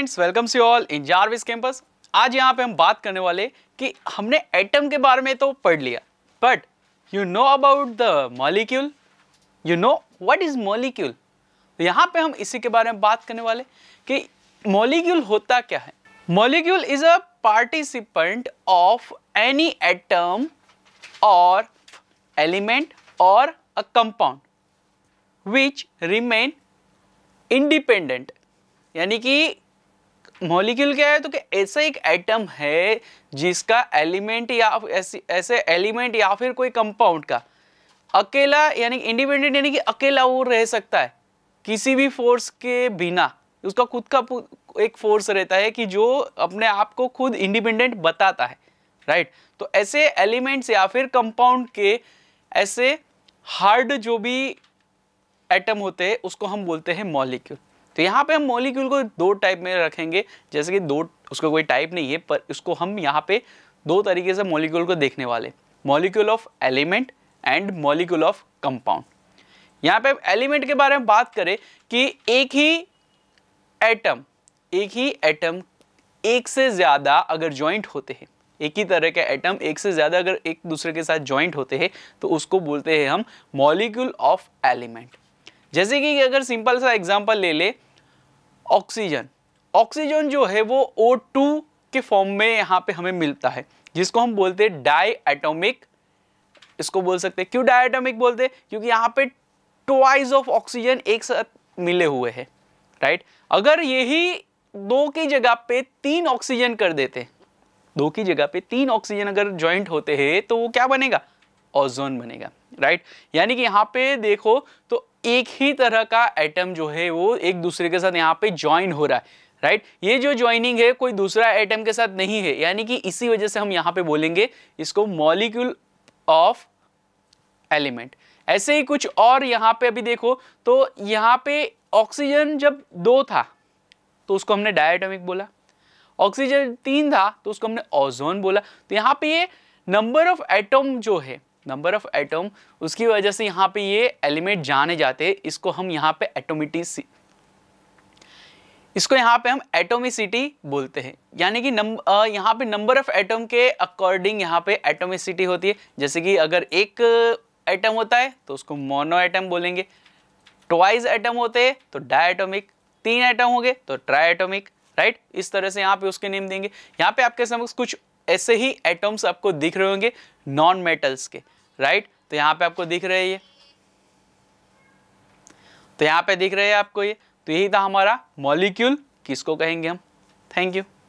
Friends welcome to all in Jarvis campus आज यहाँ पे हम बात करने वाले कि हमने एटम के बारे में तो पढ़ लिया but you know about the molecule you know what is molecule तो यहाँ पे हम इसी के बारे में बात करने वाले कि मॉलिक्यूल होता क्या है molecule is a participant of any atom और एलिमेंट और a compound which remain independent यानी कि मॉलिक्यूल क्या है तो कि ऐसा एक एटम है जिसका एलिमेंट या ऐसे एलिमेंट या फिर कोई कंपाउंड का अकेला यानी इंडिपेंडेंट यानी कि अकेला वो रह सकता है किसी भी फोर्स के बिना उसका खुद का एक फोर्स रहता है कि जो अपने आप को खुद इंडिपेंडेंट बताता है राइट तो ऐसे एलिमेंट्स या फिर कंपाउंड के ऐसे हार्ड जो भी एटम होते हैं उसको हम बोलते हैं मॉलिक्यूल तो यहाँ पे हम मॉलिक्यूल को दो टाइप में रखेंगे जैसे कि दो उसका कोई टाइप नहीं है पर इसको हम यहाँ पे दो तरीके से मॉलिक्यूल को देखने वाले molecule of element and molecule of compound यहाँ पे एलिमेंट के बारे में बात करें कि एक ही एटम एक ही एटम एक से ज़्यादा अगर ज्वाइंट होते हैं एक ही तरह के एटम एक से ज़्यादा अगर एक दूसरे के साथ ज्वाइंट होते हैं तो उसको बोलते हैं हम मॉलिक्यूल ऑफ एलिमेंट जैसे कि अगर सिंपल सा एग्जाम्पल ले ले ऑक्सीजन ऑक्सीजन जो है वो ओ टू के फॉर्म में यहाँ पे हमें मिलता है जिसको हम बोलते हैं डाई एटोमिक इसको बोल सकते हैं क्यों डाई एटोमिक बोलते हैं क्योंकि यहाँ पे ट्वाइस ऑफ ऑक्सीजन एक साथ मिले हुए हैं राइट अगर यही दो की जगह पे तीन ऑक्सीजन कर देते दो की जगह पे तीन ऑक्सीजन अगर ज्वाइंट होते हैं तो वो क्या बनेगा ओजोन बनेगा राइट यानी कि यहाँ पे देखो तो एक ही तरह का एटम जो है वो एक दूसरे के साथ यहाँ पे ज्वाइन हो रहा है राइट right? ये जो ज्वाइनिंग है कोई दूसरा एटम के साथ नहीं है यानी कि इसी वजह से हम यहाँ पे बोलेंगे इसको मॉलिक्यूल ऑफ एलिमेंट ऐसे ही कुछ और यहाँ पे अभी देखो तो यहाँ पे ऑक्सीजन जब दो था तो उसको हमने डायटोमिक बोला ऑक्सीजन तीन था तो उसको हमने ओजोन बोला तो यहाँ पे ये नंबर ऑफ एटम जो है नंबर ऑफ एटम उसकी वजह से यहाँ पे ये एलिमेंट जाने जाते हैं इसको हम यहाँ पे एटोमिटी इसको यहाँ पे हम एटोमिसिटी बोलते हैं यानी कि नंबर आ, यहाँ पे नंबर ऑफ एटम के अकॉर्डिंग यहाँ पे एटोमिसिटी होती है जैसे कि अगर एक एटम होता है तो उसको मोनो एटम बोलेंगे ट्वाइस एटम होते हैं तो डायटोमिक तीन एटम होंगे तो ट्राई एटोमिक राइट इस तरह से यहाँ पे उसके नेम देंगे यहाँ पे आपके समक्ष कुछ ऐसे ही एटम्स आपको दिख रहे होंगे नॉन मेटल्स के राइट तो यहाँ पे आपको दिख रहे ये तो यहाँ पे दिख रहे हैं आपको ये तो यही था हमारा मॉलिक्यूल किसको कहेंगे हम थैंक यू